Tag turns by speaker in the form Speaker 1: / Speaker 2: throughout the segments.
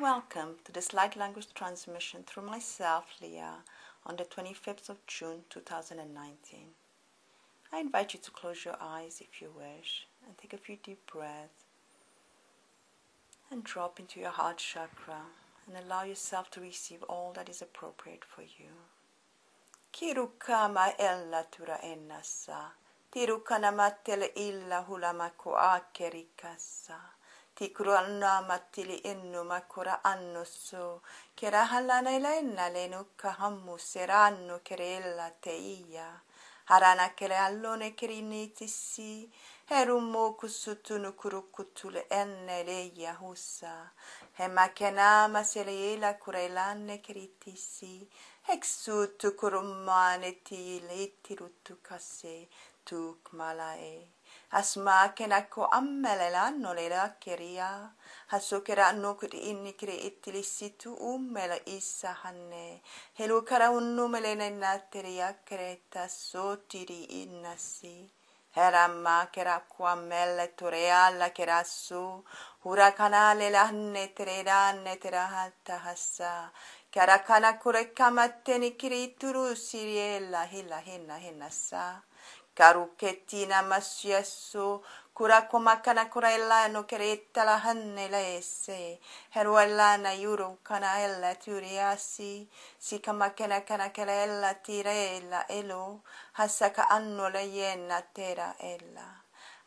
Speaker 1: Welcome to this light language transmission through myself, Leah, on the 25th of June 2019. I invite you to close your eyes if you wish and take a few deep breaths and drop into your heart chakra and allow yourself to receive all that is appropriate for you. Kirukama ella tura ennassa, tirukanamattele illa hulamaku akerikassa. tikru anna mattili ennu makura annosso kera hallana ilainna lenukka hammu serannu kerella teija harana kere allone kerinitisi herummo kussutunu kurukkutule enne leija hussa hemma kenama seleila kureilanne keritisi heksuttu kurummaaneti liittiruttu kasse tukmalae as ma ken akko ammele lanno le lakkeria, as ukera annu kut inni kri itti lissitu ummele issa hanne, helu kara unnu mele nenna teri akkere ta sotiri inna si. Era ma che era qua me le tore alla che era su, canale l'anne tre l'anne tre che Karukettina massiassu kurakumakana kurellano kerettala hannela esse. Heruellana jurun kana ella tyriasi. Sikamakena kana kerella tireella elo. Hassaka annola jenna tera ella.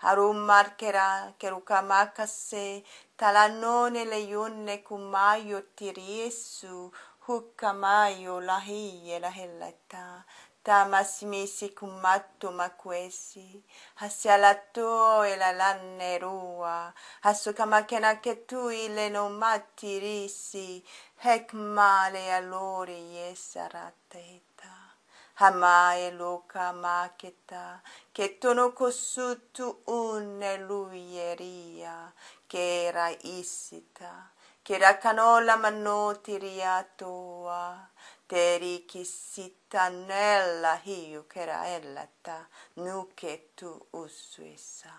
Speaker 1: Harun markera kerukamaakasse talanonele jonne kun maayo tiriessu hukkamaayo lahiyela hellettaa. tamasimisi kumattu makwesi hasialato elalannerua hasukamakenaketui lenomati risi hekma lealori yesarateta hamae loka maketa che tono cosutu unne luieria che era isita che raccano la mano tiriatua teri che si tannella hiu che raellata nuke tu usuisa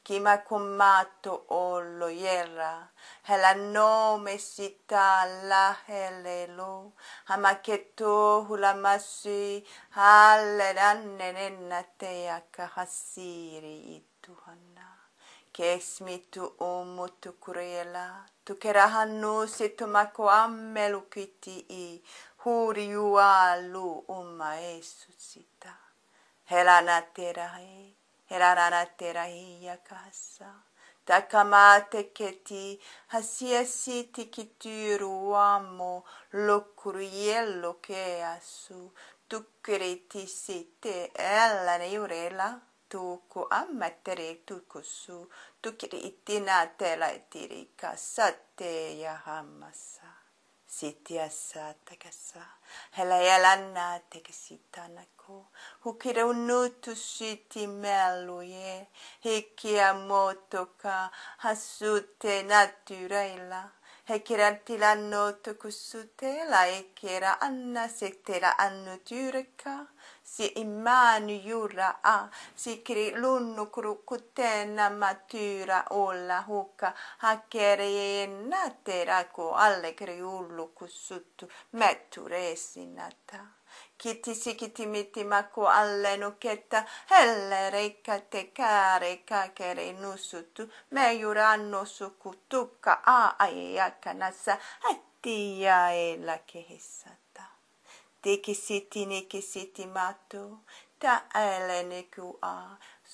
Speaker 1: chi ma commato o lo ierra hela nome si talla helelo ama che tu hulamassi alle ranne nenna te akahassiri que esmi tu omo tu kurela tu kerahanu se tu makoam melukiti i huriualu uma esusita helanaterahi helaranaterahi yakasa takamate keti hasiasiti kitiru amo lokurielo ke asu tu si te ela neurela tuku ammattere tukusu tukiri itina tela itiri te ja hammassa. Sitiassa takassa, hela jälanna tekesitanako, hukire unnutu siti melluje, hikiä motoka, hassute natureilla. Hekera tilanno tukusutela, ekera anna sektera annu tyrka si immanu jura a, si kri lunnu kutena matyra olla hukka, hakkerien alle kri ullu kussuttu, resinata. Kiti sikiti alle nuketta, helle te kääre kakere nussuttu, me juranno suku tukka a ajakkanassa, hättiä elä kehissata. Tekisiti nekisiti mato, ta elenekua,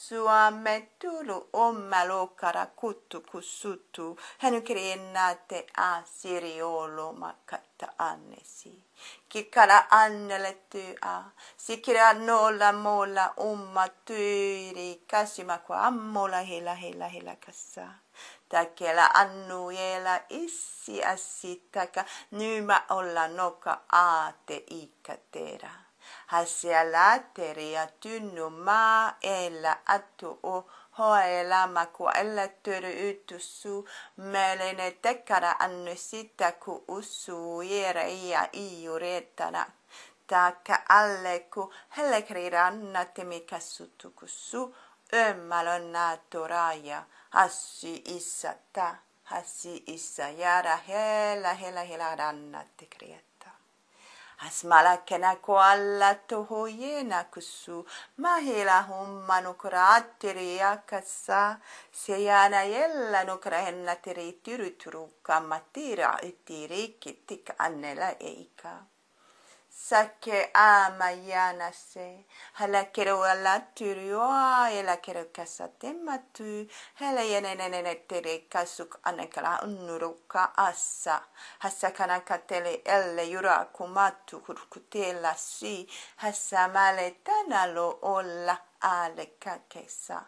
Speaker 1: suametulu omalo karakutu kusutu, henukriennate a siriolo makata annesi. Kikara annelety a, sikira nola mola umma tyyri, kasima kwa ammola hela hela hela kassa. takela annuela issi assi nyma olla noka aate ikkatera. Hasia lateria tynnu maa eellä attu o hoelämä, ku ella tyry ytyssu, melene tekkara annu sitä, ku ussuu jere ja iu reettana. Taakka alle, ku helle kriirannatti mikä suttukussu, ömmalonnaattoraja assi issa ta hassi issa jara hela hela hela rannatti krietta. Asmalakena koalla jena kussu mahila humma atteri jakassa sejana jella ma tira ytti ittiriikki tik annella eika sake se hala kero ala turioa ela kero matu hala yanenene tere kasuk anekala unuruka asa kanaka tele elle yura kumatu la si hasamale tanalo olla aleka kesa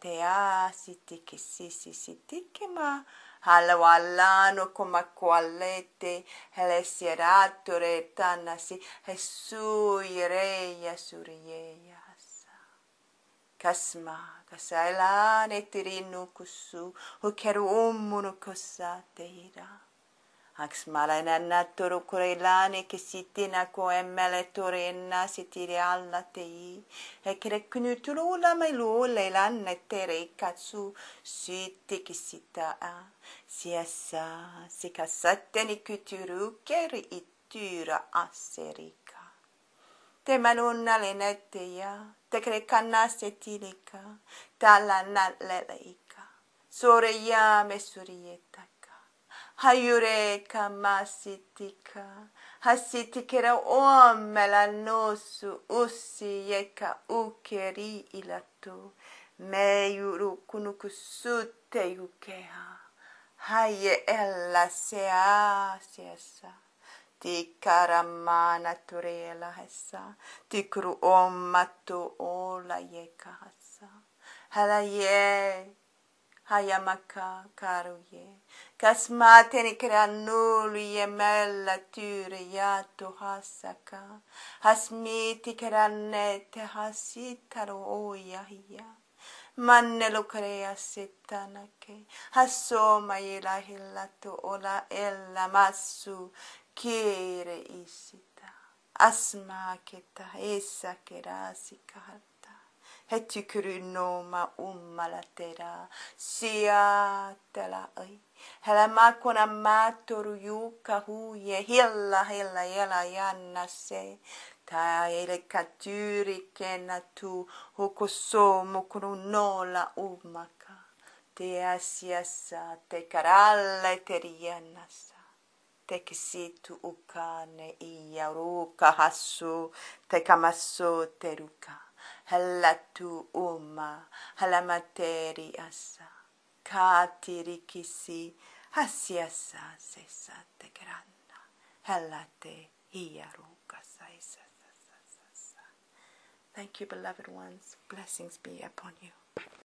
Speaker 1: te a sitike sisi sitike si, alawalano komakualete helesieratore tanasi hesuireia surieiasa kasma kasailane tirinu kusu hukeru umunu kosa teira Aksmalainanna toru kureilane ke sitina ko emmele torenna sitiri alla tei. Ekere kny tulula mai luule lanne tere katsu sitti ke sita a. Siassa se kassatteni kytyrukeri ittyra asserika. Te manunna ja te kre kannastetilika, talla nalleleika. Soreja me surietak. Hayureka masitika. Hasitikera om melanosu usi yeka ukeri ilatu. Meyuru kunukusute yukeha. Haye ella sea siesa. Tikaramana turela hessa. Tikru omatu ola yeka hessa. Halaye hayamaka karuye. Kasmateni kranuli yemella tyre jaatu hassaka. Hasmiti kranete hasitaru oijahia. Mannelu kreasittanake. Hassoma ilahillatu ola ella massu kiire isita. Asmaaketa, issa keraasikahar he tikuru ummalatera ma umala tera sia tela ai hela makona matoru yuka huye hilla hilla jela janna se ta ele katuri kena tu hokoso mokuru nola umaka te asiasa te karalle te riannasa teke situ ukane iya ruka hassu te kamaso teruka. umma halatu uma halamateri asa katirikisi hasiasa sesa te granna halate hiaruka saisa Thank you, beloved ones. Blessings be upon you.